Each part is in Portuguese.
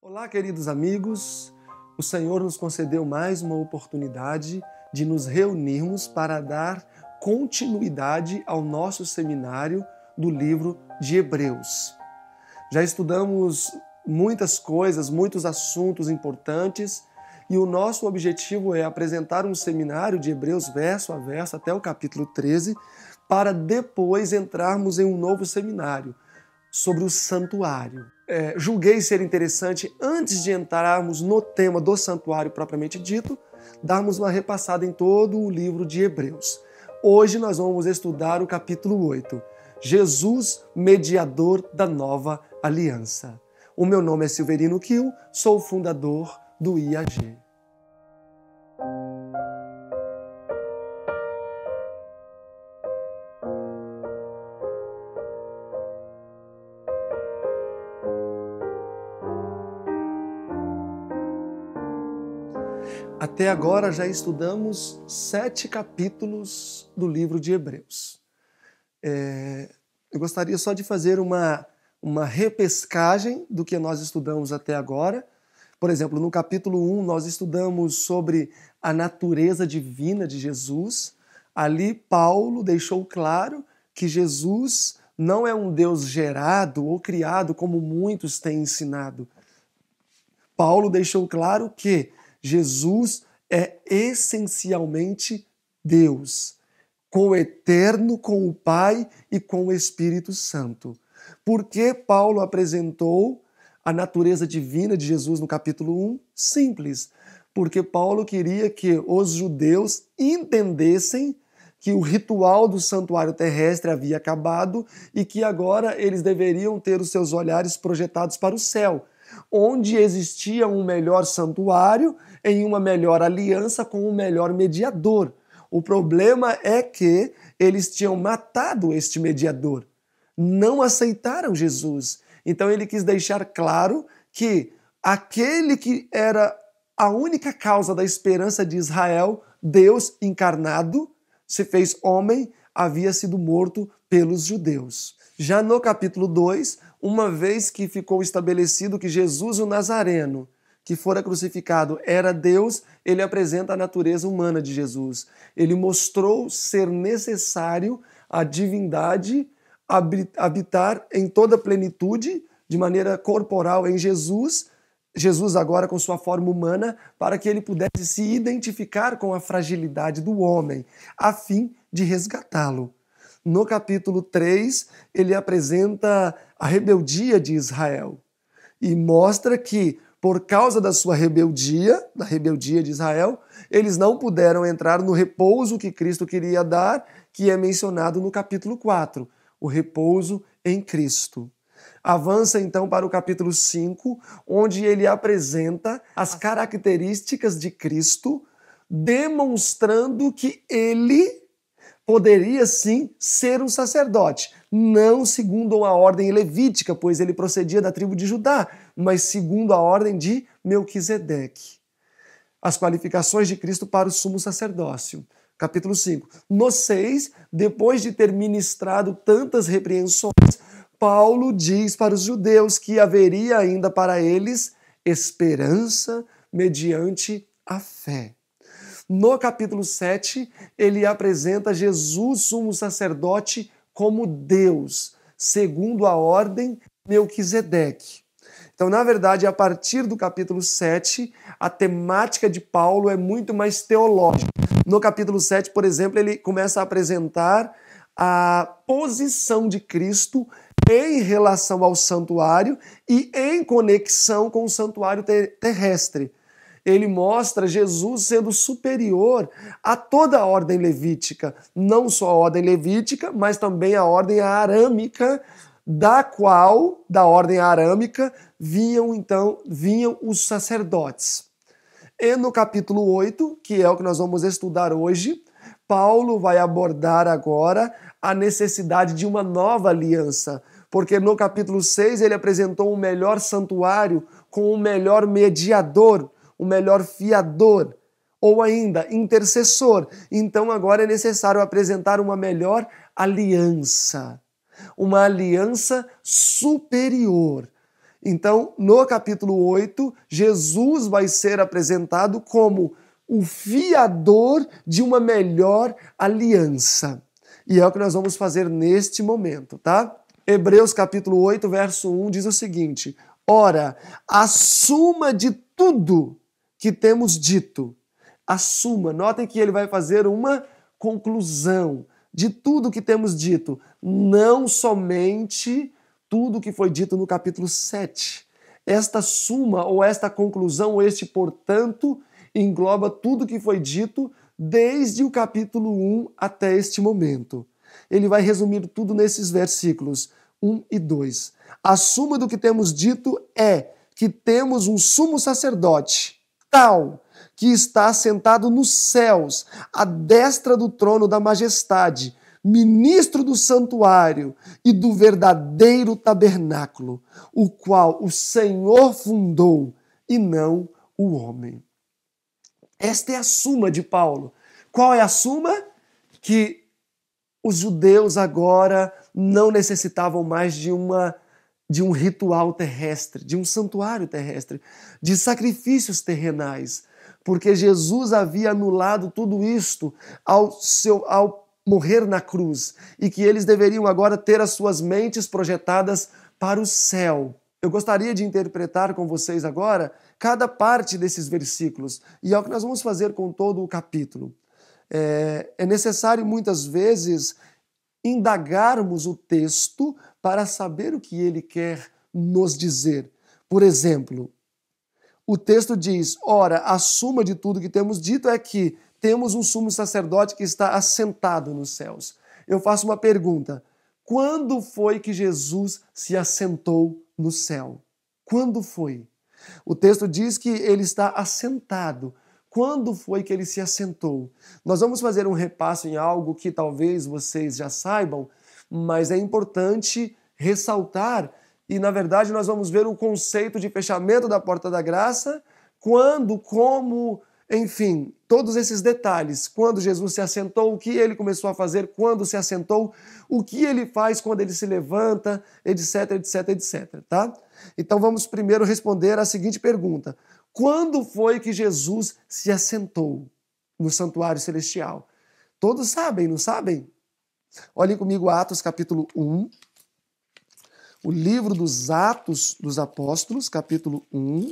Olá, queridos amigos. O Senhor nos concedeu mais uma oportunidade de nos reunirmos para dar continuidade ao nosso seminário do livro de Hebreus. Já estudamos muitas coisas, muitos assuntos importantes, e o nosso objetivo é apresentar um seminário de Hebreus verso a verso até o capítulo 13, para depois entrarmos em um novo seminário sobre o santuário. É, julguei ser interessante, antes de entrarmos no tema do santuário propriamente dito, darmos uma repassada em todo o livro de Hebreus. Hoje nós vamos estudar o capítulo 8, Jesus, mediador da nova aliança. O meu nome é Silverino Kiel, sou fundador do IAG. Até agora já estudamos sete capítulos do livro de Hebreus. É, eu gostaria só de fazer uma, uma repescagem do que nós estudamos até agora. Por exemplo, no capítulo 1, nós estudamos sobre a natureza divina de Jesus. Ali, Paulo deixou claro que Jesus não é um Deus gerado ou criado, como muitos têm ensinado. Paulo deixou claro que Jesus é essencialmente Deus, coeterno com o Pai e com o Espírito Santo. Por que Paulo apresentou a natureza divina de Jesus no capítulo 1? Simples, porque Paulo queria que os judeus entendessem que o ritual do santuário terrestre havia acabado e que agora eles deveriam ter os seus olhares projetados para o céu onde existia um melhor santuário em uma melhor aliança com um melhor mediador. O problema é que eles tinham matado este mediador, não aceitaram Jesus. Então ele quis deixar claro que aquele que era a única causa da esperança de Israel, Deus encarnado, se fez homem, havia sido morto pelos judeus. Já no capítulo 2, uma vez que ficou estabelecido que Jesus o Nazareno, que fora crucificado, era Deus, ele apresenta a natureza humana de Jesus. Ele mostrou ser necessário a divindade habitar em toda plenitude, de maneira corporal, em Jesus. Jesus, agora com sua forma humana, para que ele pudesse se identificar com a fragilidade do homem, a fim de resgatá-lo no capítulo 3, ele apresenta a rebeldia de Israel e mostra que, por causa da sua rebeldia, da rebeldia de Israel, eles não puderam entrar no repouso que Cristo queria dar, que é mencionado no capítulo 4, o repouso em Cristo. Avança então para o capítulo 5, onde ele apresenta as características de Cristo, demonstrando que ele poderia sim ser um sacerdote, não segundo a ordem levítica, pois ele procedia da tribo de Judá, mas segundo a ordem de Melquisedeque. As qualificações de Cristo para o sumo sacerdócio. Capítulo 5. No 6, depois de ter ministrado tantas repreensões, Paulo diz para os judeus que haveria ainda para eles esperança mediante a fé. No capítulo 7, ele apresenta Jesus, sumo sacerdote, como Deus, segundo a ordem Melquisedeque. Então, na verdade, a partir do capítulo 7, a temática de Paulo é muito mais teológica. No capítulo 7, por exemplo, ele começa a apresentar a posição de Cristo em relação ao santuário e em conexão com o santuário terrestre ele mostra Jesus sendo superior a toda a ordem levítica, não só a ordem levítica, mas também a ordem arâmica, da qual, da ordem arâmica, vinham então, vinham os sacerdotes. E no capítulo 8, que é o que nós vamos estudar hoje, Paulo vai abordar agora a necessidade de uma nova aliança, porque no capítulo 6 ele apresentou um melhor santuário com um melhor mediador, o melhor fiador ou ainda intercessor. Então agora é necessário apresentar uma melhor aliança, uma aliança superior. Então, no capítulo 8, Jesus vai ser apresentado como o fiador de uma melhor aliança. E é o que nós vamos fazer neste momento, tá? Hebreus capítulo 8, verso 1 diz o seguinte: Ora, a suma de tudo que temos dito. Assuma, notem que ele vai fazer uma conclusão de tudo que temos dito, não somente tudo que foi dito no capítulo 7. Esta suma ou esta conclusão, ou este portanto, engloba tudo que foi dito desde o capítulo 1 até este momento. Ele vai resumir tudo nesses versículos 1 e 2. A suma do que temos dito é que temos um sumo sacerdote tal que está sentado nos céus, à destra do trono da majestade, ministro do santuário e do verdadeiro tabernáculo, o qual o Senhor fundou e não o homem. Esta é a suma de Paulo. Qual é a suma? Que os judeus agora não necessitavam mais de uma de um ritual terrestre, de um santuário terrestre, de sacrifícios terrenais, porque Jesus havia anulado tudo isto ao seu ao morrer na cruz e que eles deveriam agora ter as suas mentes projetadas para o céu. Eu gostaria de interpretar com vocês agora cada parte desses versículos e é o que nós vamos fazer com todo o capítulo. É, é necessário muitas vezes indagarmos o texto para saber o que ele quer nos dizer. Por exemplo, o texto diz: Ora, a suma de tudo que temos dito é que temos um sumo sacerdote que está assentado nos céus. Eu faço uma pergunta: quando foi que Jesus se assentou no céu? Quando foi? O texto diz que ele está assentado. Quando foi que ele se assentou? Nós vamos fazer um repasso em algo que talvez vocês já saibam, mas é importante ressaltar, e na verdade nós vamos ver o conceito de fechamento da porta da graça, quando, como, enfim, todos esses detalhes, quando Jesus se assentou, o que ele começou a fazer, quando se assentou, o que ele faz quando ele se levanta, etc, etc, etc, tá? Então vamos primeiro responder a seguinte pergunta: quando foi que Jesus se assentou no santuário celestial? Todos sabem, não sabem? Olhem comigo Atos capítulo 1. O livro dos Atos dos Apóstolos, capítulo 1.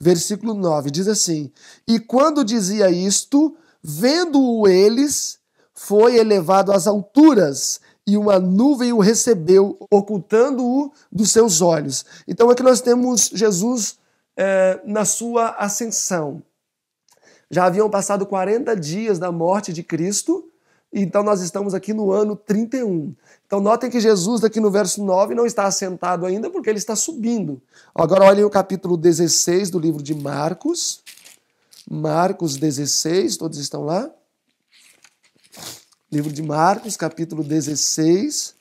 Versículo 9 diz assim: E quando dizia isto, vendo-o eles, foi elevado às alturas, e uma nuvem o recebeu, ocultando-o dos seus olhos. Então aqui nós temos Jesus eh, na sua ascensão. Já haviam passado 40 dias da morte de Cristo, então nós estamos aqui no ano 31. Então notem que Jesus aqui no verso 9 não está assentado ainda porque ele está subindo. Agora olhem o capítulo 16 do livro de Marcos. Marcos 16, todos estão lá? Livro de Marcos, capítulo 16,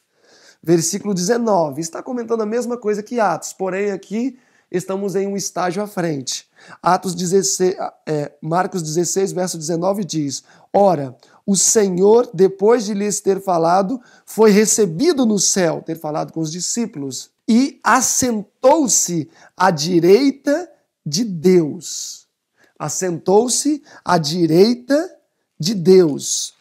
versículo 19. Está comentando a mesma coisa que Atos, porém aqui estamos em um estágio à frente. Atos 16, é, Marcos 16, verso 19 diz: Ora, o Senhor, depois de lhes ter falado, foi recebido no céu, ter falado com os discípulos, e assentou-se à direita de Deus. Assentou-se à direita de Deus.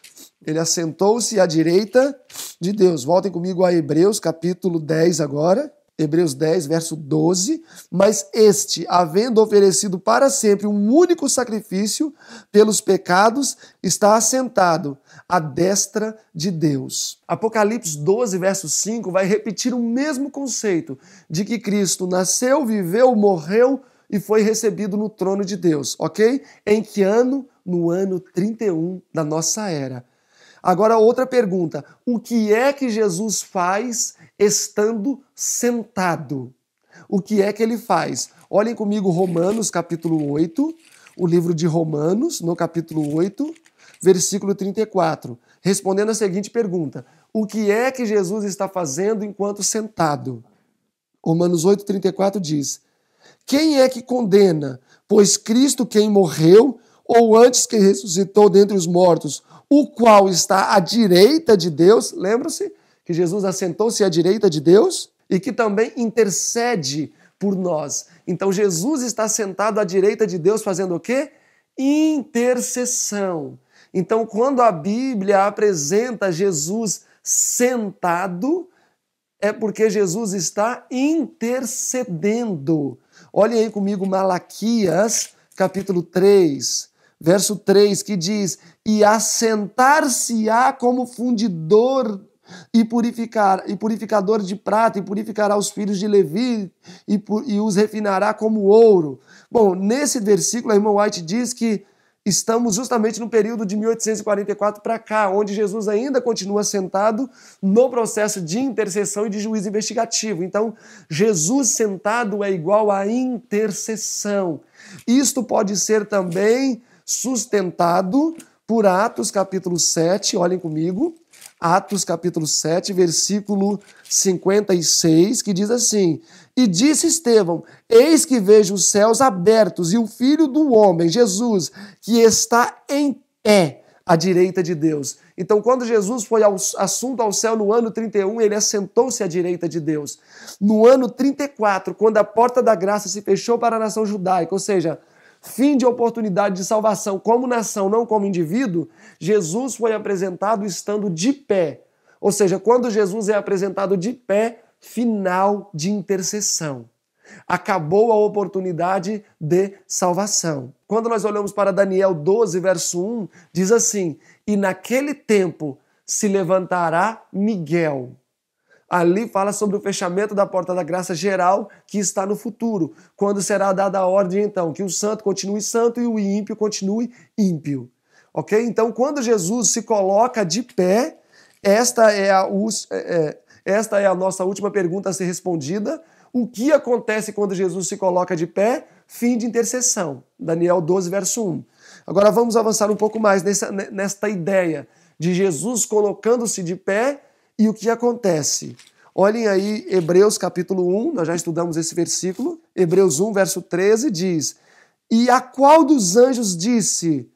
Ele assentou-se à direita de Deus. Voltem comigo a Hebreus, capítulo 10 agora. Hebreus 10, verso 12. Mas este, havendo oferecido para sempre um único sacrifício pelos pecados, está assentado à destra de Deus. Apocalipse 12, verso 5 vai repetir o mesmo conceito de que Cristo nasceu, viveu, morreu e foi recebido no trono de Deus, ok? Em que ano? No ano 31 da nossa era. Agora, outra pergunta: o que é que Jesus faz estando sentado. O que é que ele faz? Olhem comigo Romanos capítulo 8, o livro de Romanos, no capítulo 8, versículo 34, respondendo a seguinte pergunta: O que é que Jesus está fazendo enquanto sentado? Romanos 8, 34 diz: Quem é que condena? Pois Cristo, quem morreu, ou antes que ressuscitou dentre os mortos, o qual está à direita de Deus, lembra-se? que Jesus assentou-se à direita de Deus e que também intercede por nós. Então Jesus está sentado à direita de Deus fazendo o quê? Intercessão. Então, quando a Bíblia apresenta Jesus sentado, é porque Jesus está intercedendo. Olhem aí comigo Malaquias, capítulo 3, verso 3, que diz: E assentar-se-á como fundidor e purificar e purificador de prata e purificará os filhos de Levi e, e os refinará como ouro. Bom, nesse versículo, a irmã White diz que estamos justamente no período de 1844 para cá, onde Jesus ainda continua sentado no processo de intercessão e de juízo investigativo. Então, Jesus sentado é igual à intercessão. Isto pode ser também sustentado por Atos capítulo 7, olhem comigo, Atos capítulo 7, versículo 56, que diz assim: E disse Estevão: Eis que vejo os céus abertos e o filho do homem, Jesus, que está em pé à direita de Deus. Então, quando Jesus foi assunto ao céu no ano 31, ele assentou-se à direita de Deus. No ano 34, quando a porta da graça se fechou para a nação judaica, ou seja, fim de oportunidade de salvação como nação, não como indivíduo, Jesus foi apresentado estando de pé. Ou seja, quando Jesus é apresentado de pé, final de intercessão. Acabou a oportunidade de salvação. Quando nós olhamos para Daniel 12, verso 1, diz assim: E naquele tempo se levantará Miguel. Ali fala sobre o fechamento da porta da graça geral que está no futuro, quando será dada a ordem, então, que o santo continue santo e o ímpio continue ímpio. Ok? Então, quando Jesus se coloca de pé, esta é a, é, é, esta é a nossa última pergunta a ser respondida. O que acontece quando Jesus se coloca de pé? Fim de intercessão. Daniel 12, verso 1. Agora vamos avançar um pouco mais nessa, nesta ideia de Jesus colocando-se de pé e o que acontece. Olhem aí Hebreus capítulo 1, nós já estudamos esse versículo. Hebreus 1, verso 13 diz: E a qual dos anjos disse: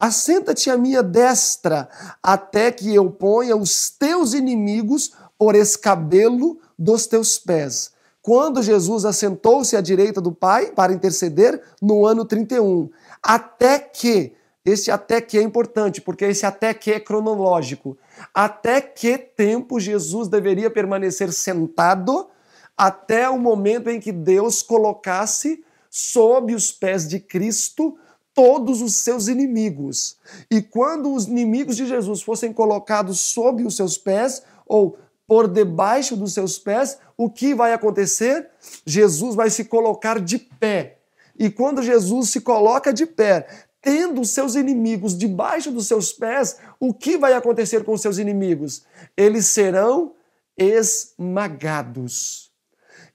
Assenta-te à minha destra, até que eu ponha os teus inimigos por escabelo dos teus pés. Quando Jesus assentou-se à direita do Pai para interceder no ano 31, até que esse até que é importante, porque esse até que é cronológico. Até que tempo Jesus deveria permanecer sentado até o momento em que Deus colocasse sob os pés de Cristo todos os seus inimigos. E quando os inimigos de Jesus fossem colocados sob os seus pés, ou por debaixo dos seus pés, o que vai acontecer? Jesus vai se colocar de pé. E quando Jesus se coloca de pé, tendo seus inimigos debaixo dos seus pés, o que vai acontecer com seus inimigos? Eles serão esmagados.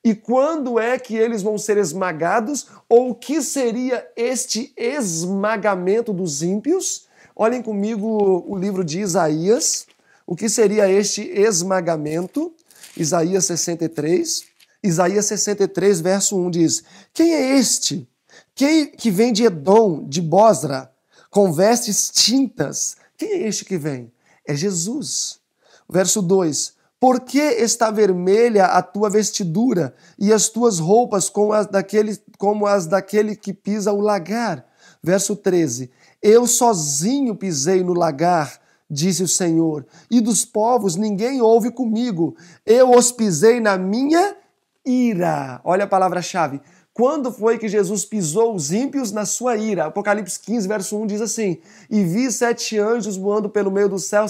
E quando é que eles vão ser esmagados? Ou o que seria este esmagamento dos ímpios? Olhem comigo o livro de Isaías. O que seria este esmagamento? Isaías 63. Isaías 63, verso 1 diz: Quem é este? Quem que vem de Edom, de Bosra, com vestes tintas? Quem é este que vem? É Jesus. Verso 2: por que está vermelha a tua vestidura e as tuas roupas como as daquele, como as daquele que pisa o lagar? Verso 13: Eu sozinho pisei no lagar, disse o Senhor, e dos povos ninguém ouve comigo. Eu os pisei na minha ira. Olha a palavra-chave. Quando foi que Jesus pisou os ímpios na sua ira? Apocalipse 15, verso 1 diz assim: E vi sete anjos voando pelo meio do céu,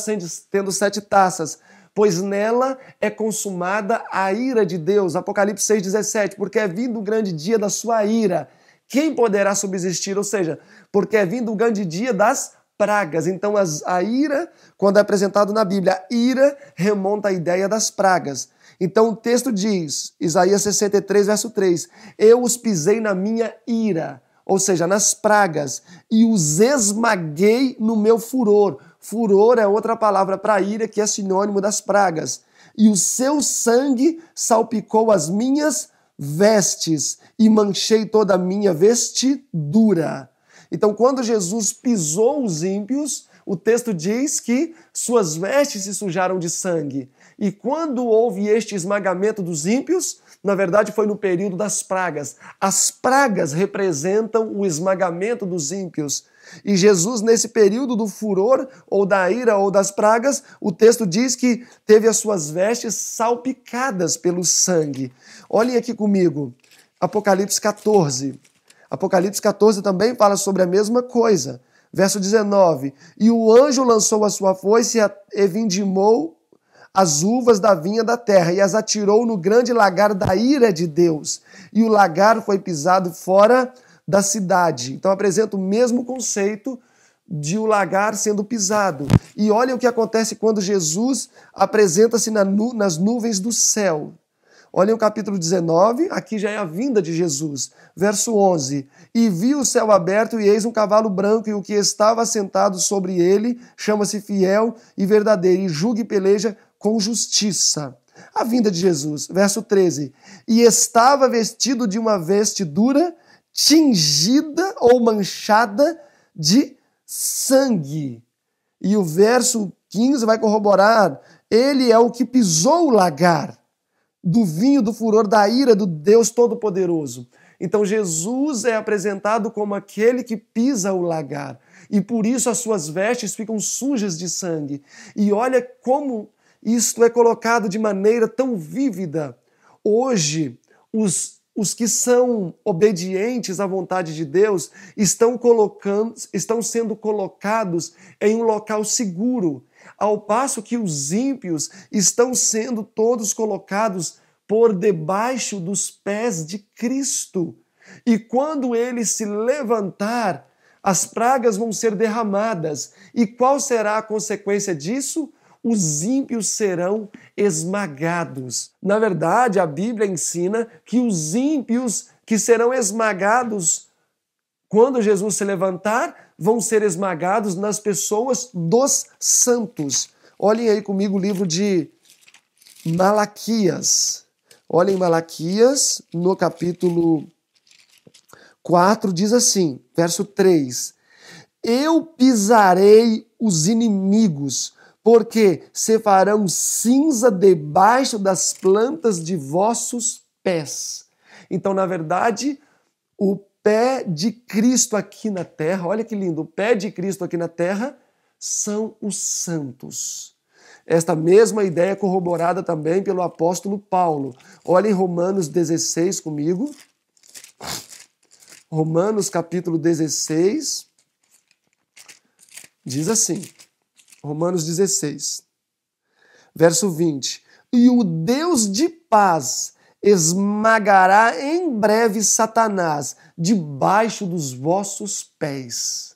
tendo sete taças pois nela é consumada a ira de Deus. Apocalipse 6,17, porque é vindo o grande dia da sua ira. Quem poderá subsistir? Ou seja, porque é vindo o grande dia das pragas. Então, as, a ira, quando é apresentado na Bíblia, ira remonta à ideia das pragas. Então, o texto diz, Isaías 63, verso 3, Eu os pisei na minha ira, ou seja, nas pragas, e os esmaguei no meu furor Furor é outra palavra para ira que é sinônimo das pragas. E o seu sangue salpicou as minhas vestes e manchei toda a minha vestidura. Então, quando Jesus pisou os ímpios, o texto diz que suas vestes se sujaram de sangue. E quando houve este esmagamento dos ímpios, na verdade foi no período das pragas. As pragas representam o esmagamento dos ímpios. E Jesus, nesse período do furor, ou da ira, ou das pragas, o texto diz que teve as suas vestes salpicadas pelo sangue. Olhem aqui comigo, Apocalipse 14. Apocalipse 14 também fala sobre a mesma coisa. Verso 19: E o anjo lançou a sua foice e vindimou as uvas da vinha da terra e as atirou no grande lagar da ira de Deus. E o lagar foi pisado fora da cidade. Então apresenta o mesmo conceito de o lagar sendo pisado. E olha o que acontece quando Jesus apresenta-se na nu nas nuvens do céu. Olhem o capítulo 19, aqui já é a vinda de Jesus. Verso 11: E vi o céu aberto, e eis um cavalo branco, e o que estava sentado sobre ele chama-se Fiel e Verdadeiro, e julga e peleja com justiça. A vinda de Jesus. Verso 13: E estava vestido de uma vestidura tingida ou manchada de sangue. E o verso 15 vai corroborar: ele é o que pisou o lagar do vinho do furor da ira do Deus Todo-Poderoso. Então Jesus é apresentado como aquele que pisa o lagar, e por isso as suas vestes ficam sujas de sangue. E olha como isto é colocado de maneira tão vívida. Hoje, os os que são obedientes à vontade de Deus estão colocando, estão sendo colocados em um local seguro, ao passo que os ímpios estão sendo todos colocados por debaixo dos pés de Cristo. E quando ele se levantar, as pragas vão ser derramadas. E qual será a consequência disso? Os ímpios serão esmagados. Na verdade, a Bíblia ensina que os ímpios que serão esmagados quando Jesus se levantar, vão ser esmagados nas pessoas dos santos. Olhem aí comigo o livro de Malaquias. Olhem Malaquias, no capítulo 4, diz assim, verso 3: Eu pisarei os inimigos porque se farão cinza debaixo das plantas de vossos pés. Então, na verdade, o pé de Cristo aqui na terra, olha que lindo, o pé de Cristo aqui na terra são os santos. Esta mesma ideia é corroborada também pelo apóstolo Paulo. Olha em Romanos 16 comigo. Romanos capítulo 16 diz assim: Romanos 16, verso 20. E o Deus de paz esmagará em breve Satanás debaixo dos vossos pés.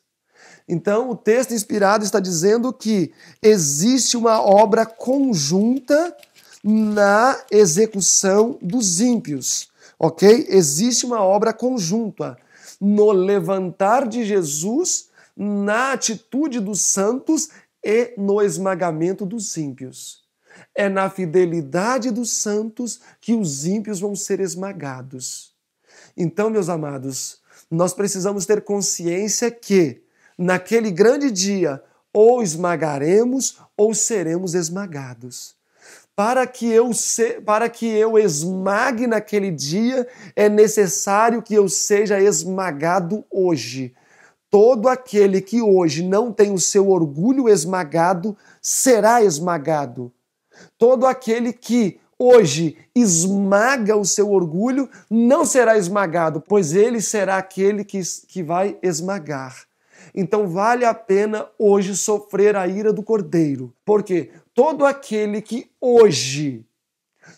Então, o texto inspirado está dizendo que existe uma obra conjunta na execução dos ímpios, ok? Existe uma obra conjunta no levantar de Jesus, na atitude dos santos e no esmagamento dos ímpios. É na fidelidade dos santos que os ímpios vão ser esmagados. Então, meus amados, nós precisamos ter consciência que, naquele grande dia, ou esmagaremos ou seremos esmagados. Para que, eu se, para que eu esmague naquele dia, é necessário que eu seja esmagado hoje todo aquele que hoje não tem o seu orgulho esmagado será esmagado. Todo aquele que hoje esmaga o seu orgulho não será esmagado, pois ele será aquele que, que vai esmagar. Então vale a pena hoje sofrer a ira do cordeiro, porque todo aquele que hoje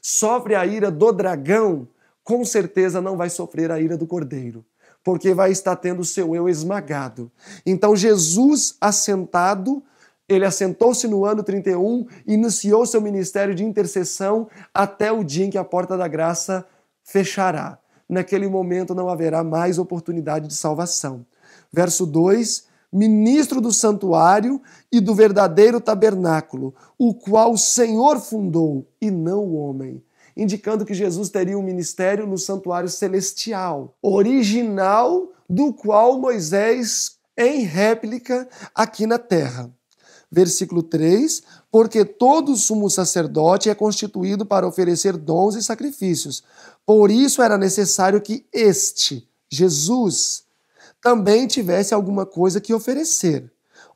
sofre a ira do dragão, com certeza não vai sofrer a ira do cordeiro porque vai estar tendo o seu eu esmagado. Então Jesus assentado, ele assentou-se no ano 31, iniciou seu ministério de intercessão até o dia em que a porta da graça fechará. Naquele momento não haverá mais oportunidade de salvação. Verso 2: Ministro do santuário e do verdadeiro tabernáculo, o qual o Senhor fundou e não o homem indicando que Jesus teria um ministério no santuário celestial, original do qual Moisés em réplica aqui na terra. Versículo 3: Porque todo sumo sacerdote é constituído para oferecer dons e sacrifícios. Por isso era necessário que este, Jesus, também tivesse alguma coisa que oferecer.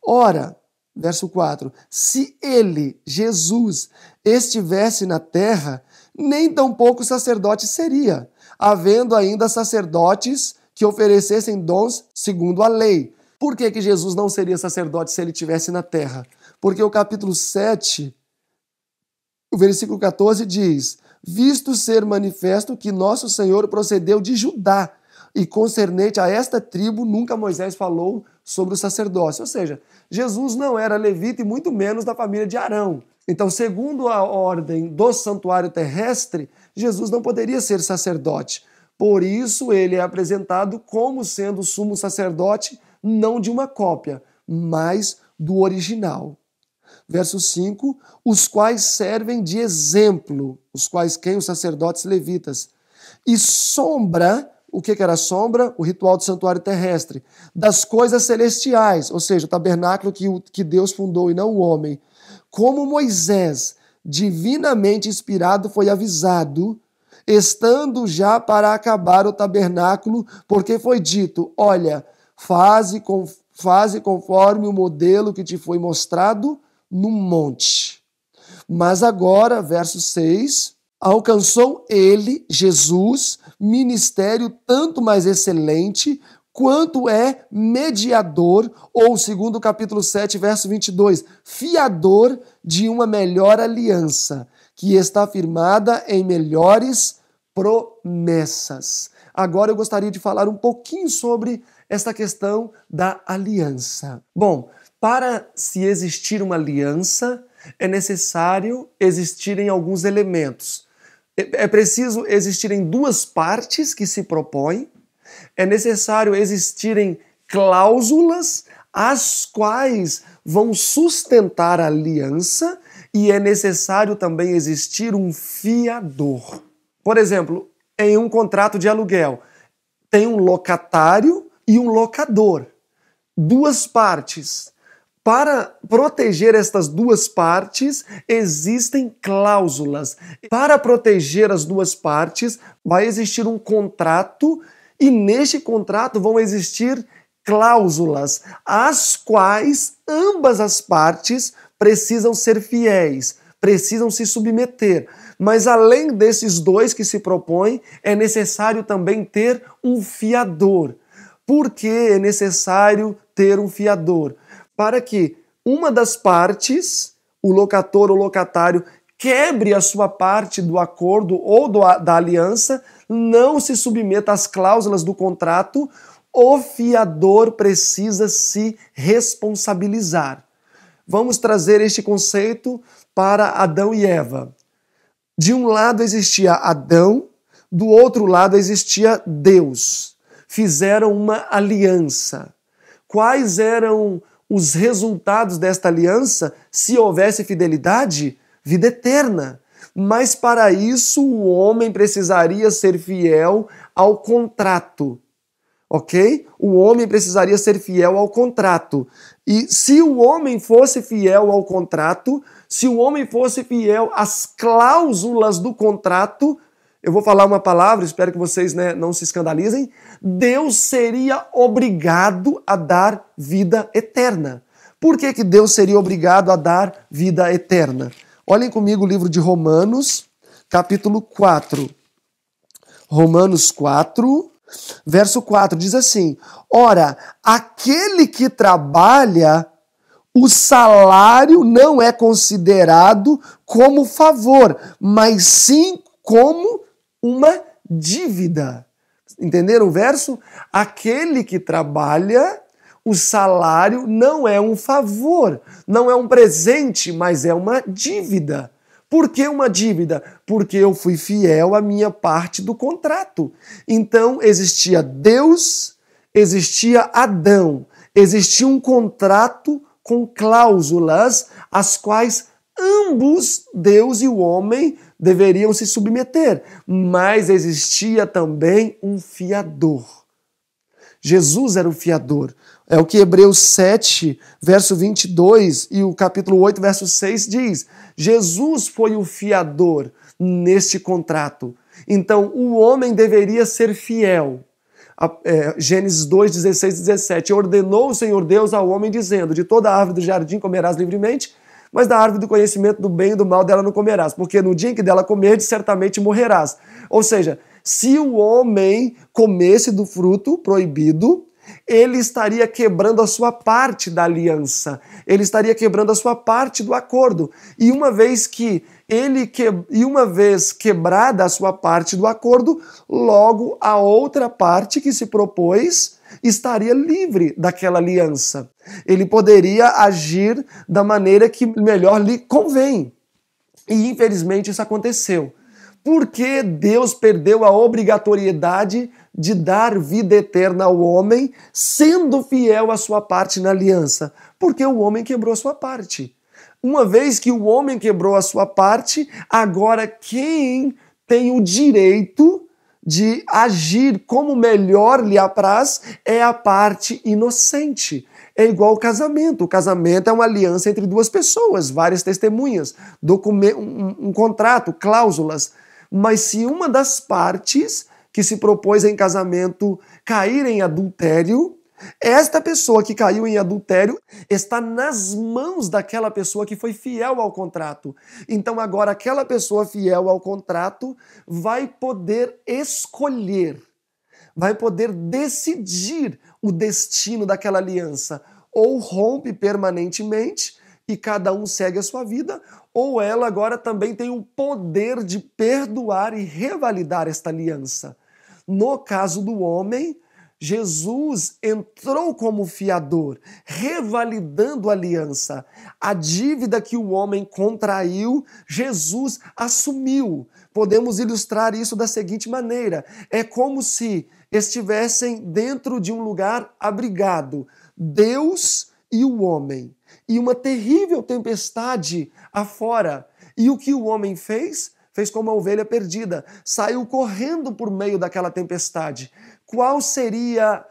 Ora, verso 4: se ele, Jesus, estivesse na terra, nem tampouco sacerdote seria, havendo ainda sacerdotes que oferecessem dons segundo a lei. Por que, que Jesus não seria sacerdote se ele tivesse na terra? Porque o capítulo 7, o versículo 14 diz: Visto ser manifesto que nosso Senhor procedeu de Judá, e concernente a esta tribo, nunca Moisés falou sobre o sacerdócio. Ou seja, Jesus não era levita e muito menos da família de Arão. Então, segundo a ordem do santuário terrestre, Jesus não poderia ser sacerdote. Por isso, ele é apresentado como sendo sumo sacerdote, não de uma cópia, mas do original. Verso 5: os quais servem de exemplo, os quais quem? Os sacerdotes levitas. E sombra, o que era sombra? O ritual do santuário terrestre, das coisas celestiais, ou seja, o tabernáculo que Deus fundou e não o homem como Moisés, divinamente inspirado, foi avisado, estando já para acabar o tabernáculo, porque foi dito: Olha, faze, com, faze conforme o modelo que te foi mostrado no monte. Mas agora, verso 6, alcançou ele, Jesus, ministério tanto mais excelente quanto é mediador, ou segundo o capítulo 7, verso 22, fiador de uma melhor aliança, que está firmada em melhores promessas. Agora eu gostaria de falar um pouquinho sobre esta questão da aliança. Bom, para se existir uma aliança, é necessário existirem alguns elementos. É, é preciso existirem duas partes que se propõem é necessário existirem cláusulas as quais vão sustentar a aliança e é necessário também existir um fiador. Por exemplo, em um contrato de aluguel, tem um locatário e um locador, duas partes. Para proteger estas duas partes, existem cláusulas. Para proteger as duas partes, vai existir um contrato e neste contrato vão existir cláusulas, às quais ambas as partes precisam ser fiéis, precisam se submeter. Mas além desses dois que se propõem, é necessário também ter um fiador. Por que é necessário ter um fiador? Para que uma das partes, o locator ou locatário, quebre a sua parte do acordo ou do, da aliança, não se submeta às cláusulas do contrato, o fiador precisa se responsabilizar. Vamos trazer este conceito para Adão e Eva. De um lado existia Adão, do outro lado existia Deus. Fizeram uma aliança. Quais eram os resultados desta aliança se houvesse fidelidade? vida eterna. Mas para isso o homem precisaria ser fiel ao contrato. Ok? O homem precisaria ser fiel ao contrato. E se o homem fosse fiel ao contrato, se o homem fosse fiel às cláusulas do contrato, eu vou falar uma palavra, espero que vocês né, não se escandalizem. Deus seria obrigado a dar vida eterna. Por que, que Deus seria obrigado a dar vida eterna? Olhem comigo o livro de Romanos, capítulo 4. Romanos 4, verso 4 diz assim: Ora, aquele que trabalha, o salário não é considerado como favor, mas sim como uma dívida. Entenderam o verso? Aquele que trabalha, o salário não é um favor, não é um presente, mas é uma dívida. Por que uma dívida? Porque eu fui fiel à minha parte do contrato. Então existia Deus, existia Adão, existia um contrato com cláusulas às quais ambos, Deus e o homem, deveriam se submeter, mas existia também um fiador. Jesus era o fiador. É o que Hebreus 7, verso 22 e o capítulo 8, verso 6 diz. Jesus foi o fiador neste contrato. Então, o homem deveria ser fiel. É, Gênesis 2, 16 17. Ordenou o Senhor Deus ao homem, dizendo: De toda árvore do jardim comerás livremente, mas da árvore do conhecimento do bem e do mal dela não comerás, porque no dia em que dela comerdes, certamente morrerás. Ou seja, se o homem comesse do fruto proibido, ele estaria quebrando a sua parte da aliança, ele estaria quebrando a sua parte do acordo. E uma vez que ele que... e uma vez quebrada a sua parte do acordo, logo a outra parte que se propôs estaria livre daquela aliança. Ele poderia agir da maneira que melhor lhe convém. E infelizmente isso aconteceu. Por que Deus perdeu a obrigatoriedade de dar vida eterna ao homem, sendo fiel à sua parte na aliança? Porque o homem quebrou a sua parte. Uma vez que o homem quebrou a sua parte, agora quem tem o direito de agir como melhor lhe apraz é a parte inocente. É igual o casamento. O casamento é uma aliança entre duas pessoas, várias testemunhas, um, um contrato, cláusulas. Mas se uma das partes que se propôs em casamento cair em adultério, esta pessoa que caiu em adultério está nas mãos daquela pessoa que foi fiel ao contrato. Então, agora, aquela pessoa fiel ao contrato vai poder escolher, vai poder decidir o destino daquela aliança. Ou rompe permanentemente e cada um segue a sua vida, ou ela agora também tem o poder de perdoar e revalidar esta aliança. No caso do homem, Jesus entrou como fiador, revalidando a aliança. A dívida que o homem contraiu, Jesus assumiu. Podemos ilustrar isso da seguinte maneira: é como se estivessem dentro de um lugar abrigado, Deus e o homem e uma terrível tempestade afora. E o que o homem fez? Fez como a ovelha perdida, saiu correndo por meio daquela tempestade. Qual seria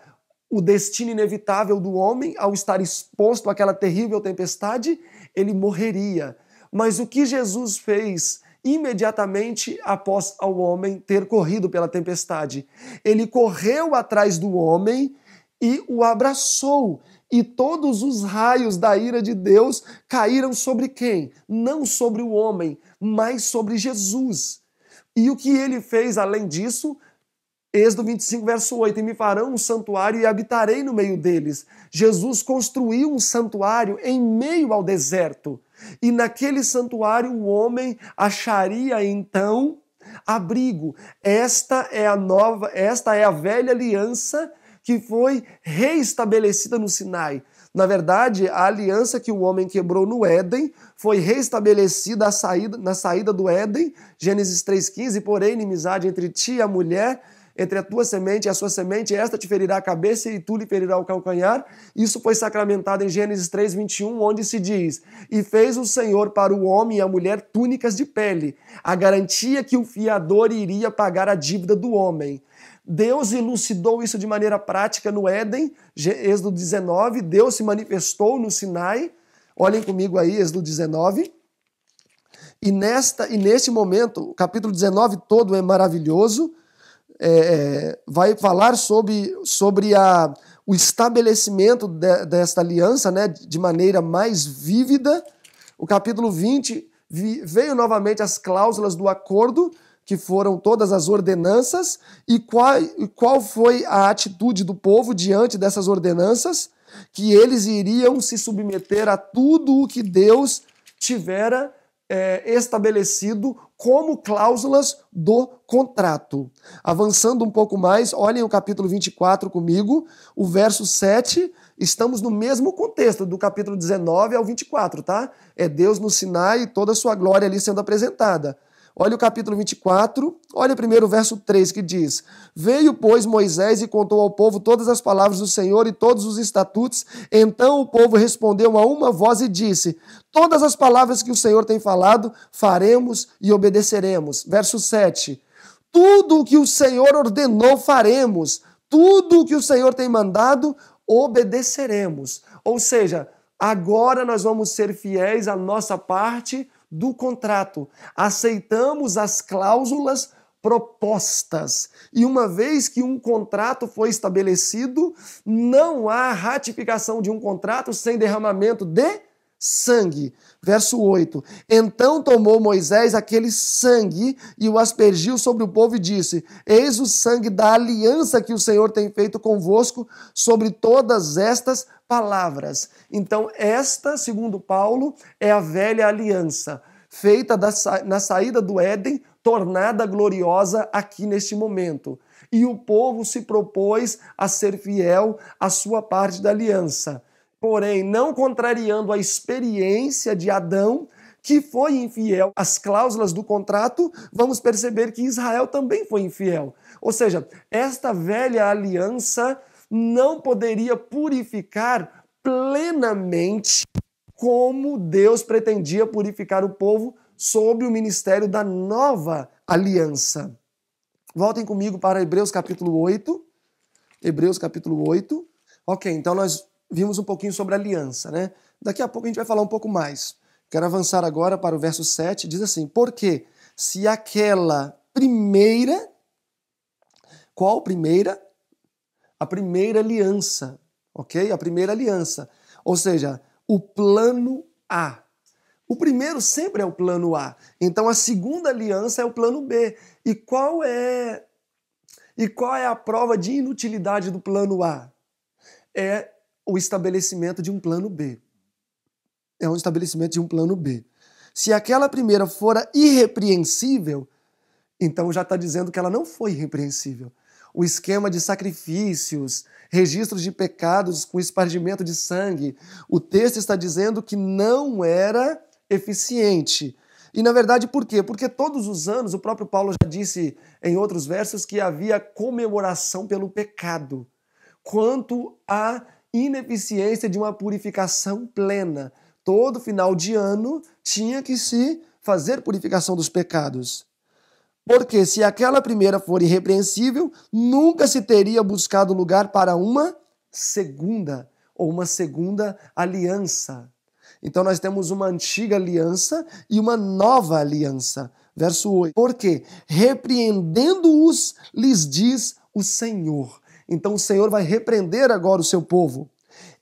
o destino inevitável do homem ao estar exposto àquela terrível tempestade? Ele morreria. Mas o que Jesus fez imediatamente após o homem ter corrido pela tempestade? Ele correu atrás do homem e o abraçou e todos os raios da ira de Deus caíram sobre quem? Não sobre o homem, mas sobre Jesus. E o que ele fez além disso? Êxodo 25, verso 8: E me farão um santuário e habitarei no meio deles. Jesus construiu um santuário em meio ao deserto. E naquele santuário o homem acharia então abrigo. Esta é a nova, esta é a velha aliança que foi reestabelecida no Sinai. Na verdade, a aliança que o homem quebrou no Éden foi reestabelecida na saída do Éden, Gênesis 3,15, porém, inimizade entre ti e a mulher, entre a tua semente e a sua semente, esta te ferirá a cabeça e tu lhe ferirá o calcanhar. Isso foi sacramentado em Gênesis 3:21, onde se diz: E fez o Senhor para o homem e a mulher túnicas de pele, a garantia que o fiador iria pagar a dívida do homem. Deus elucidou isso de maneira prática no Éden, Êxodo 19, Deus se manifestou no Sinai. Olhem comigo aí, Êxodo 19. E, nesta, e neste momento, o capítulo 19 todo é maravilhoso, é, é, vai falar sobre, sobre a, o estabelecimento de, desta aliança né, de maneira mais vívida. O capítulo 20 vi, veio novamente as cláusulas do acordo, que foram todas as ordenanças e qual, qual foi a atitude do povo diante dessas ordenanças, que eles iriam se submeter a tudo o que Deus tivera é, estabelecido como cláusulas do contrato. Avançando um pouco mais, olhem o capítulo 24 comigo, o verso 7. Estamos no mesmo contexto do capítulo 19 ao 24, tá? É Deus no Sinai e toda a sua glória ali sendo apresentada. Olha o capítulo 24, olha primeiro o verso 3 que diz: Veio, pois, Moisés e contou ao povo todas as palavras do Senhor e todos os estatutos. Então o povo respondeu a uma voz e disse: Todas as palavras que o Senhor tem falado, faremos e obedeceremos. Verso 7. Tudo o que o Senhor ordenou, faremos. Tudo o que o Senhor tem mandado, obedeceremos. Ou seja, agora nós vamos ser fiéis à nossa parte do contrato. Aceitamos as cláusulas propostas. E uma vez que um contrato foi estabelecido, não há ratificação de um contrato sem derramamento de sangue. Verso 8: Então tomou Moisés aquele sangue e o aspergiu sobre o povo e disse: Eis o sangue da aliança que o Senhor tem feito convosco sobre todas estas palavras. Então, esta, segundo Paulo, é a velha aliança, feita na saída do Éden, tornada gloriosa aqui neste momento. E o povo se propôs a ser fiel à sua parte da aliança porém não contrariando a experiência de Adão, que foi infiel às cláusulas do contrato, vamos perceber que Israel também foi infiel. Ou seja, esta velha aliança não poderia purificar plenamente como Deus pretendia purificar o povo sob o ministério da nova aliança. Voltem comigo para Hebreus capítulo 8. Hebreus capítulo 8. Ok, então nós vimos um pouquinho sobre aliança, né? Daqui a pouco a gente vai falar um pouco mais. Quero avançar agora para o verso 7, diz assim: Porque se aquela primeira. Qual primeira? A primeira aliança, ok? A primeira aliança. Ou seja, o plano A. O primeiro sempre é o plano A. Então a segunda aliança é o plano B. E qual é. E qual é a prova de inutilidade do plano A? É o estabelecimento de um plano B. É um estabelecimento de um plano B. Se aquela primeira fora irrepreensível, então já está dizendo que ela não foi irrepreensível. O esquema de sacrifícios, registros de pecados com espargimento de sangue, o texto está dizendo que não era eficiente. E na verdade, por quê? Porque todos os anos, o próprio Paulo já disse em outros versos que havia comemoração pelo pecado. Quanto a ineficiência de uma purificação plena. Todo final de ano tinha que se fazer purificação dos pecados. Porque se aquela primeira for irrepreensível, nunca se teria buscado lugar para uma segunda ou uma segunda aliança. Então nós temos uma antiga aliança e uma nova aliança. Verso 8. Porque repreendendo-os, lhes diz o Senhor. Então o Senhor vai repreender agora o seu povo.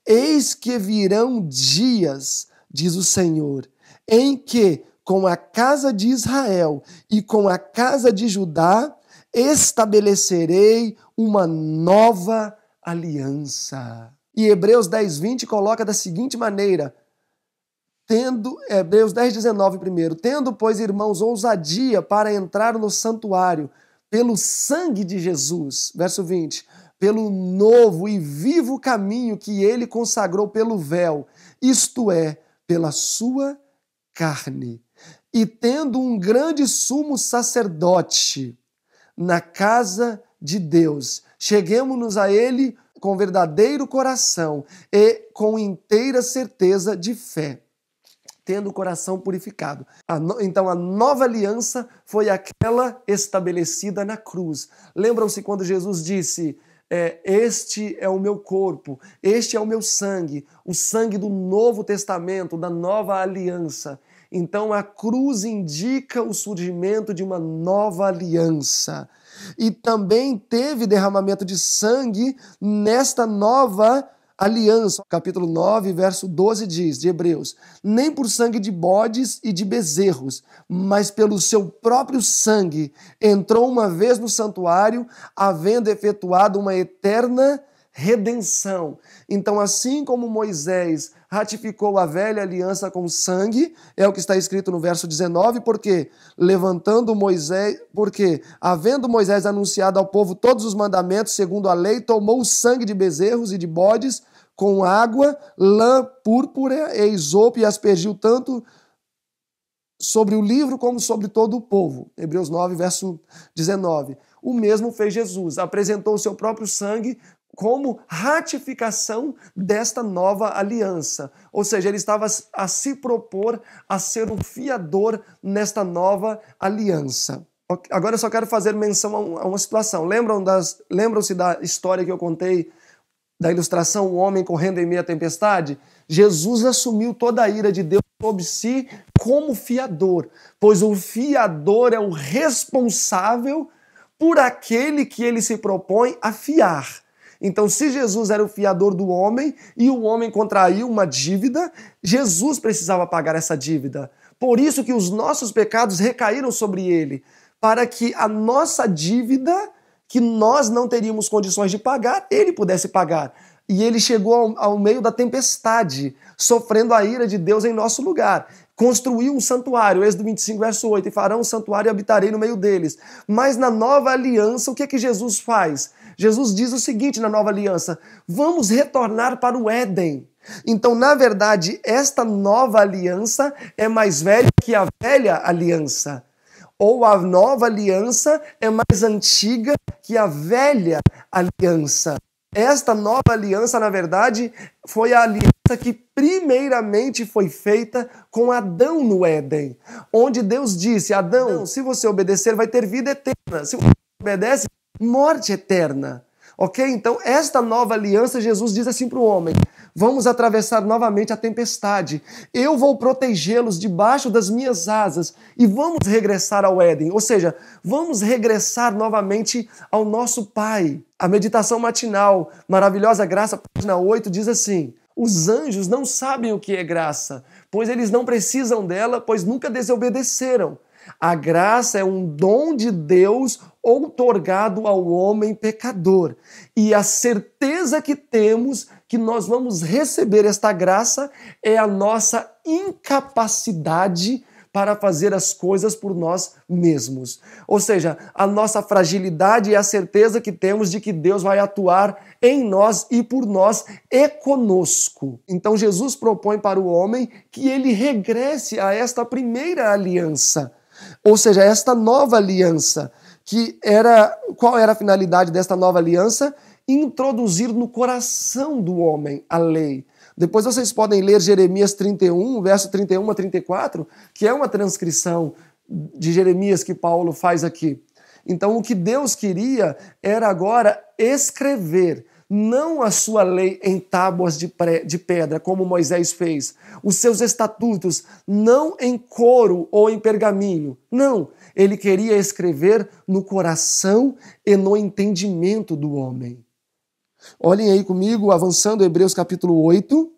Eis que virão dias, diz o Senhor, em que com a casa de Israel e com a casa de Judá estabelecerei uma nova aliança. E Hebreus 10, 20 coloca da seguinte maneira: tendo, é, Hebreus 10, 19 primeiro, tendo, pois, irmãos, ousadia para entrar no santuário pelo sangue de Jesus, verso 20, pelo novo e vivo caminho que ele consagrou pelo véu, isto é, pela sua carne. E tendo um grande sumo sacerdote na casa de Deus, cheguemos-nos a ele com verdadeiro coração e com inteira certeza de fé tendo o coração purificado. A no... Então a nova aliança foi aquela estabelecida na cruz. Lembram-se quando Jesus disse: é, este é o meu corpo, este é o meu sangue, o sangue do Novo Testamento, da nova aliança. Então a cruz indica o surgimento de uma nova aliança. E também teve derramamento de sangue nesta nova aliança aliança, capítulo 9, verso 12 diz, de Hebreus: Nem por sangue de bodes e de bezerros, mas pelo seu próprio sangue entrou uma vez no santuário, havendo efetuado uma eterna redenção. Então, assim como Moisés ratificou a velha aliança com sangue, é o que está escrito no verso 19, porque levantando Moisés, porque havendo Moisés anunciado ao povo todos os mandamentos segundo a lei, tomou o sangue de bezerros e de bodes com água, lã, púrpura e isopo e aspergiu tanto sobre o livro como sobre todo o povo. Hebreus 9, verso 19. O mesmo fez Jesus, apresentou o seu próprio sangue como ratificação desta nova aliança. Ou seja, ele estava a se propor a ser um fiador nesta nova aliança. Agora eu só quero fazer menção a uma situação. Lembram-se lembram da história que eu contei da ilustração O Homem Correndo em meio à Tempestade, Jesus assumiu toda a ira de Deus sobre si como fiador, pois o fiador é o responsável por aquele que ele se propõe a fiar. Então, se Jesus era o fiador do homem e o homem contraiu uma dívida, Jesus precisava pagar essa dívida. Por isso que os nossos pecados recaíram sobre ele, para que a nossa dívida que nós não teríamos condições de pagar, ele pudesse pagar. E ele chegou ao, ao meio da tempestade, sofrendo a ira de Deus em nosso lugar construiu um santuário, Êxodo 25, verso 8, e farão um santuário e habitarei no meio deles. Mas na nova aliança, o que é que Jesus faz? Jesus diz o seguinte na nova aliança: vamos retornar para o Éden. Então, na verdade, esta nova aliança é mais velha que a velha aliança ou a nova aliança é mais antiga que a velha aliança. Esta nova aliança, na verdade, foi a aliança que primeiramente foi feita com Adão no Éden, onde Deus disse: Adão, se você obedecer, vai ter vida eterna. Se você obedece, morte eterna. Ok? Então, esta nova aliança, Jesus diz assim para o homem: Vamos atravessar novamente a tempestade. Eu vou protegê-los debaixo das minhas asas e vamos regressar ao Éden, ou seja, vamos regressar novamente ao nosso Pai. A meditação matinal, maravilhosa graça, página 8, diz assim: os anjos não sabem o que é graça, pois eles não precisam dela, pois nunca desobedeceram. A graça é um dom de Deus outorgado ao homem pecador. E a certeza que temos que nós vamos receber esta graça é a nossa incapacidade para fazer as coisas por nós mesmos. Ou seja, a nossa fragilidade é a certeza que temos de que Deus vai atuar em nós e por nós e conosco. Então Jesus propõe para o homem que ele regresse a esta primeira aliança, ou seja, esta nova aliança, que era qual era a finalidade desta nova aliança? introduzir no coração do homem a lei. Depois vocês podem ler Jeremias 31, verso 31 a 34, que é uma transcrição de Jeremias que Paulo faz aqui. Então, o que Deus queria era agora escrever, não a sua lei em tábuas de, de pedra, como Moisés fez, os seus estatutos, não em couro ou em pergaminho. Não, ele queria escrever no coração e no entendimento do homem. Olhem aí comigo, avançando, Hebreus capítulo 8.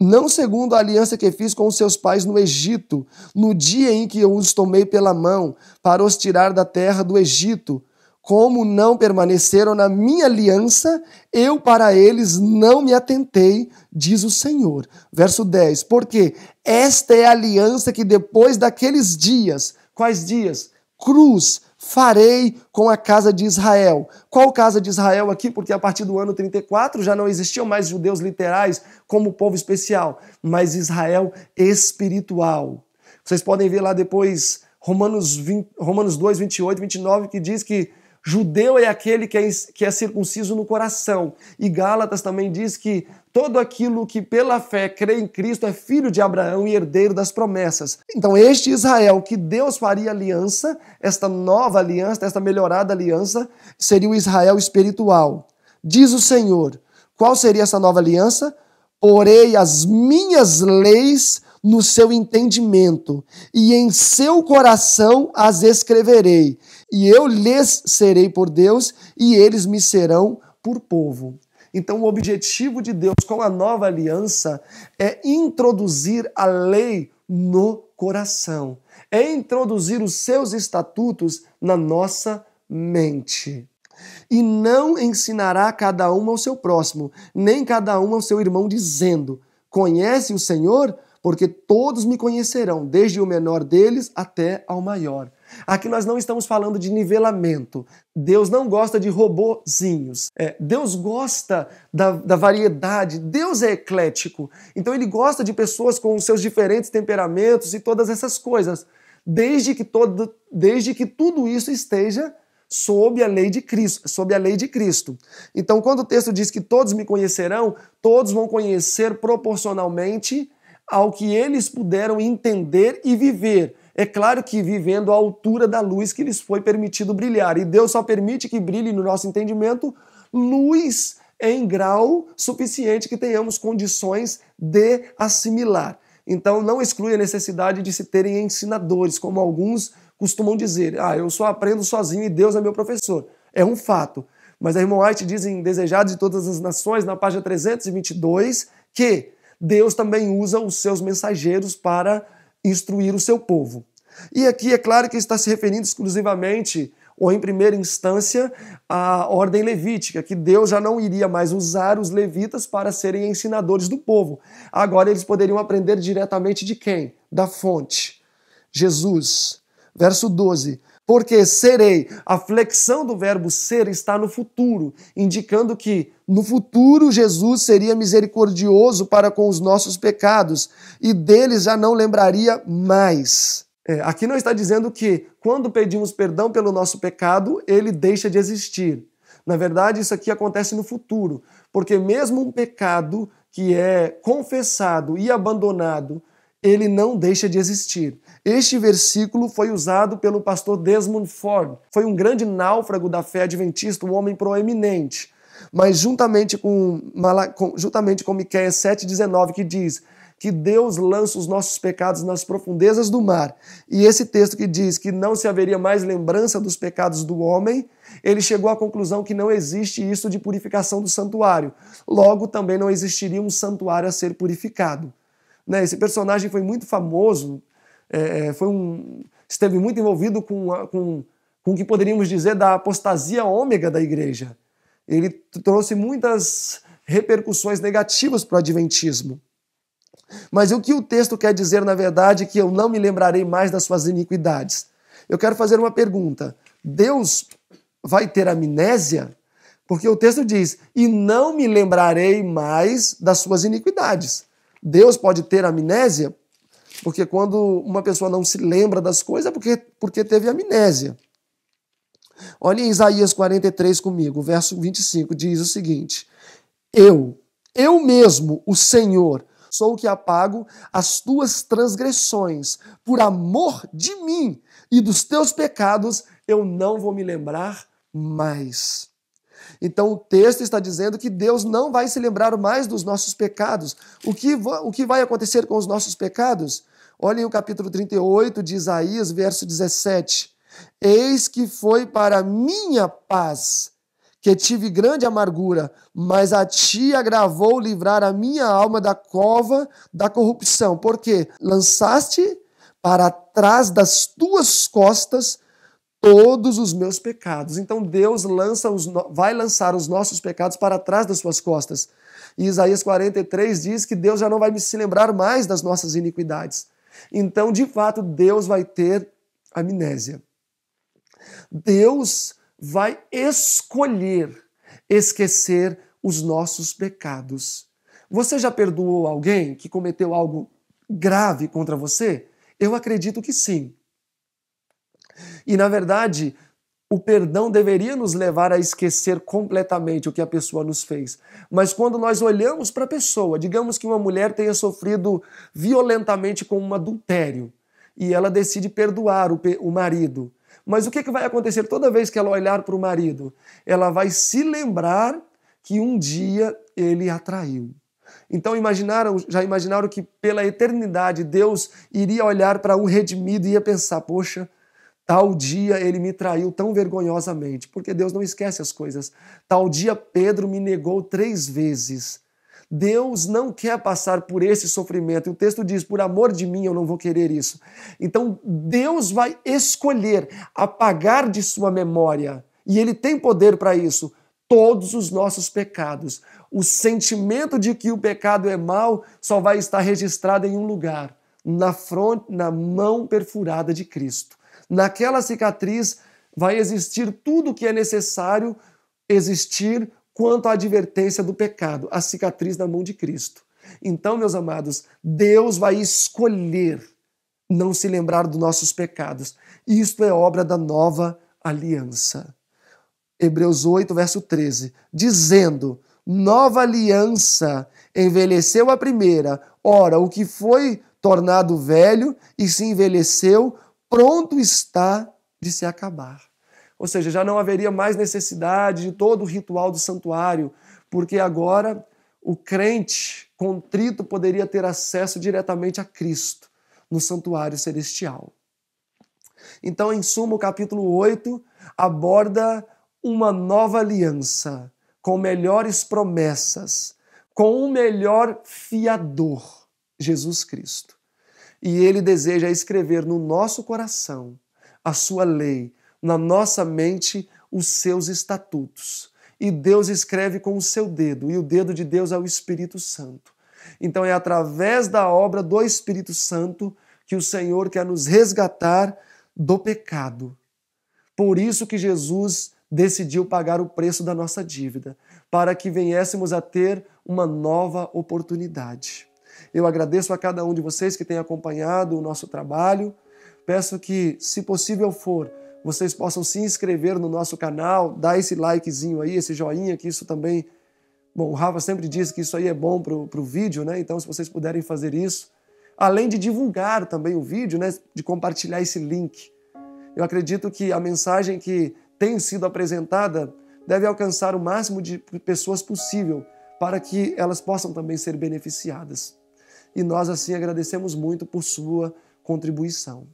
Não segundo a aliança que fiz com os seus pais no Egito, no dia em que eu os tomei pela mão, para os tirar da terra do Egito. Como não permaneceram na minha aliança, eu para eles não me atentei, diz o Senhor. Verso 10. Porque esta é a aliança que depois daqueles dias, quais dias? Cruz, farei com a casa de Israel. Qual casa de Israel aqui? Porque a partir do ano 34 já não existiam mais judeus literais como povo especial, mas Israel espiritual. Vocês podem ver lá depois Romanos, 20, Romanos 2, 28, 29, que diz que Judeu é aquele que é, que é circunciso no coração. E Gálatas também diz que todo aquilo que pela fé crê em Cristo é filho de Abraão e herdeiro das promessas. Então, este Israel que Deus faria aliança, esta nova aliança, esta melhorada aliança, seria o Israel espiritual. Diz o Senhor: qual seria essa nova aliança? Porei as minhas leis no seu entendimento, e em seu coração as escreverei e eu lhes serei por Deus, e eles me serão por povo. Então, o objetivo de Deus com a nova aliança é introduzir a lei no coração, é introduzir os seus estatutos na nossa mente. E não ensinará cada um ao seu próximo, nem cada um ao seu irmão, dizendo: Conhece o Senhor? Porque todos me conhecerão, desde o menor deles até ao maior. Aqui nós não estamos falando de nivelamento. Deus não gosta de robozinhos. É, Deus gosta da, da variedade. Deus é eclético. Então ele gosta de pessoas com os seus diferentes temperamentos e todas essas coisas. Desde que, todo, desde que tudo isso esteja sob a lei de Cristo, sob a lei de Cristo. Então, quando o texto diz que todos me conhecerão, todos vão conhecer proporcionalmente ao que eles puderam entender e viver. É claro que vivendo à altura da luz que lhes foi permitido brilhar. E Deus só permite que brilhe no nosso entendimento luz em grau suficiente que tenhamos condições de assimilar. Então, não exclui a necessidade de se terem ensinadores, como alguns costumam dizer. Ah, eu só aprendo sozinho e Deus é meu professor. É um fato. Mas a irmã White diz em Desejados de Todas as Nações, na página 322, que Deus também usa os seus mensageiros para instruir o seu povo. E aqui é claro que está se referindo exclusivamente ou em primeira instância à ordem levítica, que Deus já não iria mais usar os levitas para serem ensinadores do povo. Agora eles poderiam aprender diretamente de quem? Da fonte. Jesus. Verso 12: porque serei. A flexão do verbo ser está no futuro, indicando que no futuro Jesus seria misericordioso para com os nossos pecados e deles já não lembraria mais. É, aqui não está dizendo que quando pedimos perdão pelo nosso pecado, ele deixa de existir. Na verdade, isso aqui acontece no futuro, porque mesmo um pecado que é confessado e abandonado ele não deixa de existir. Este versículo foi usado pelo pastor Desmond Ford. Foi um grande náufrago da fé adventista, um homem proeminente. Mas juntamente com, juntamente com Miqueias 7,19, que diz que Deus lança os nossos pecados nas profundezas do mar. E esse texto que diz que não se haveria mais lembrança dos pecados do homem, ele chegou à conclusão que não existe isso de purificação do santuário. Logo, também não existiria um santuário a ser purificado. Né? Esse personagem foi muito famoso, é, é foi um, esteve muito envolvido com, com, com o que poderíamos dizer da apostasia ômega da igreja. Ele trouxe muitas repercussões negativas para o Adventismo. Mas o que o texto quer dizer, na verdade, é que eu não me lembrarei mais das suas iniquidades. Eu quero fazer uma pergunta. Deus vai ter amnésia? Porque o texto diz: E não me lembrarei mais das suas iniquidades. Deus pode ter amnésia, porque quando uma pessoa não se lembra das coisas é porque, porque teve amnésia. Olha em Isaías 43 comigo, verso 25, diz o seguinte: Eu, eu mesmo, o Senhor, sou o que apago as tuas transgressões, por amor de mim e dos teus pecados, eu não vou me lembrar mais. Então o texto está dizendo que Deus não vai se lembrar mais dos nossos pecados. O que, o que vai acontecer com os nossos pecados? Olhem o capítulo 38 de Isaías, verso 17. Eis que foi para minha paz que tive grande amargura, mas a ti agravou livrar a minha alma da cova da corrupção, porque lançaste para trás das tuas costas todos os meus pecados. Então Deus lança os, vai lançar os nossos pecados para trás das suas costas. E Isaías 43 diz que Deus já não vai se lembrar mais das nossas iniquidades. Então, de fato, Deus vai ter amnésia. Deus vai escolher esquecer os nossos pecados. Você já perdoou alguém que cometeu algo grave contra você? Eu acredito que sim. E na verdade, o perdão deveria nos levar a esquecer completamente o que a pessoa nos fez. Mas quando nós olhamos para a pessoa, digamos que uma mulher tenha sofrido violentamente com um adultério e ela decide perdoar o, o marido. Mas o que, que vai acontecer toda vez que ela olhar para o marido? Ela vai se lembrar que um dia ele a traiu. Então imaginaram, já imaginaram que pela eternidade Deus iria olhar para um redimido e ia pensar: poxa, Tal dia ele me traiu tão vergonhosamente, porque Deus não esquece as coisas. Tal dia Pedro me negou três vezes. Deus não quer passar por esse sofrimento. E o texto diz: por amor de mim eu não vou querer isso. Então Deus vai escolher apagar de sua memória, e Ele tem poder para isso, todos os nossos pecados. O sentimento de que o pecado é mau só vai estar registrado em um lugar: na, na mão perfurada de Cristo. Naquela cicatriz vai existir tudo o que é necessário existir quanto à advertência do pecado, a cicatriz na mão de Cristo. Então, meus amados, Deus vai escolher não se lembrar dos nossos pecados. Isto é obra da nova aliança. Hebreus 8, verso 13, dizendo: Nova aliança envelheceu a primeira, ora, o que foi tornado velho e se envelheceu pronto está de se acabar. Ou seja, já não haveria mais necessidade de todo o ritual do santuário, porque agora o crente contrito poderia ter acesso diretamente a Cristo no santuário celestial. Então, em suma, o capítulo 8 aborda uma nova aliança, com melhores promessas, com um melhor fiador, Jesus Cristo e ele deseja escrever no nosso coração a sua lei, na nossa mente os seus estatutos. E Deus escreve com o seu dedo, e o dedo de Deus é o Espírito Santo. Então é através da obra do Espírito Santo que o Senhor quer nos resgatar do pecado. Por isso que Jesus decidiu pagar o preço da nossa dívida, para que venhéssemos a ter uma nova oportunidade. Eu agradeço a cada um de vocês que tem acompanhado o nosso trabalho. Peço que, se possível for, vocês possam se inscrever no nosso canal, dar esse likezinho aí, esse joinha, que isso também. Bom, o Rafa sempre diz que isso aí é bom para o vídeo, né? Então, se vocês puderem fazer isso. Além de divulgar também o vídeo, né? De compartilhar esse link. Eu acredito que a mensagem que tem sido apresentada deve alcançar o máximo de pessoas possível para que elas possam também ser beneficiadas e nós assim agradecemos muito por sua contribuição.